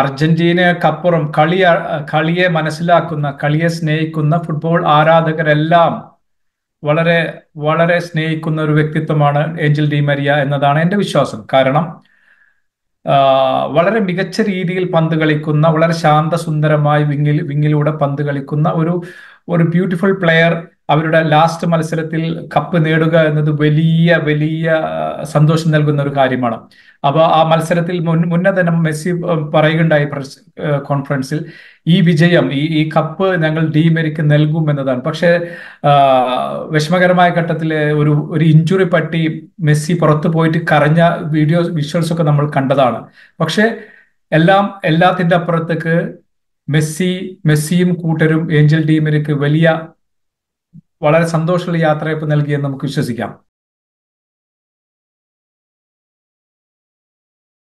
അർജന്റീനക്കപ്പുറം കളി കളിയെ മനസ്സിലാക്കുന്ന കളിയെ സ്നേഹിക്കുന്ന ഫുട്ബോൾ ആരാധകരെല്ലാം വളരെ വളരെ സ്നേഹിക്കുന്ന ഒരു വ്യക്തിത്വമാണ് ഏഞ്ചൽ ഡി മരിയ എന്നതാണ് എൻ്റെ വിശ്വാസം കാരണം വളരെ മികച്ച രീതിയിൽ പന്ത് കളിക്കുന്ന വളരെ ശാന്തസുന്ദരമായി വിങ്ങിൽ വിങ്ങിലൂടെ പന്ത് കളിക്കുന്ന ഒരു ഒരു ബ്യൂട്ടിഫുൾ പ്ലെയർ അവരുടെ ലാസ്റ്റ് മത്സരത്തിൽ കപ്പ് നേടുക എന്നത് വലിയ വലിയ സന്തോഷം നൽകുന്ന ഒരു കാര്യമാണ് അപ്പോൾ ആ മത്സരത്തിൽ മുന്നേ തന്നെ മെസ്സി പറയുകയുണ്ടായി പ്രസ് കോൺഫറൻസിൽ ഈ വിജയം ഈ ഈ കപ്പ് ഞങ്ങൾ ഡീമേരിക്ക് നൽകും എന്നതാണ് പക്ഷേ വിഷമകരമായ ഘട്ടത്തിൽ ഒരു ഒരു ഇഞ്ചുറി പറ്റി മെസ്സി പുറത്തു പോയിട്ട് കരഞ്ഞ വീഡിയോ വിഷ്വൽസ് ഒക്കെ നമ്മൾ കണ്ടതാണ് പക്ഷേ എല്ലാം എല്ലാത്തിൻ്റെ അപ്പുറത്തേക്ക് മെസ്സി മെസ്സിയും കൂട്ടരും ഏഞ്ചൽ ഡീമേരിക്ക് വലിയ വളരെ സന്തോഷമുള്ള യാത്രയപ്പ് നൽകിയെന്ന് നമുക്ക് വിശ്വസിക്കാം